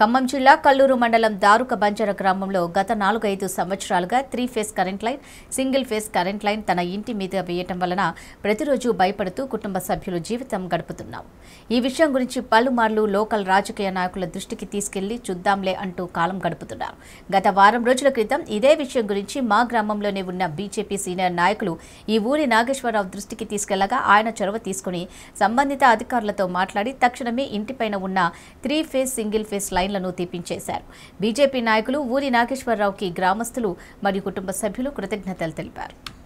ఖమ్మం జిల్లా కల్లూరు మండలం దారుక బంజర గ్రామంలో గత నాలుగైదు సంవత్సరాలుగా three phase current line single phase current line తన ఇంటి మీద వేయటం వలన ప్రతిరోజు భయపడుతూ కుటుంబ సభ్యులు జీవితం గడుపుతున్నాం ఈ విషయం గురించి పలుమార్లు లోకల్ రాజకీయ నాయకుల దృష్టికి తీసుకెళ్లి చూద్దాంలే అంటూ కాలం గడుపుతున్నారు గత వారం రోజుల క్రితం ఇదే విషయం గురించి మా గ్రామంలోనే ఉన్న బీజేపీ సీనియర్ నాయకులు ఈ ఊరి నాగేశ్వరరావు దృష్టికి తీసుకెళ్లగా ఆయన చొరవ తీసుకుని సంబంధిత అధికారులతో మాట్లాడి తక్షణమే ఇంటిపైన ఉన్న three phase single phase line లైన్లను తీపించేశారు బీజేపీ నాయకులు ఊరి నాగేశ్వరరావుకి గ్రామస్తులు మరియు కుటుంబ సభ్యులు కృతజ్ఞతలు తెలిపారు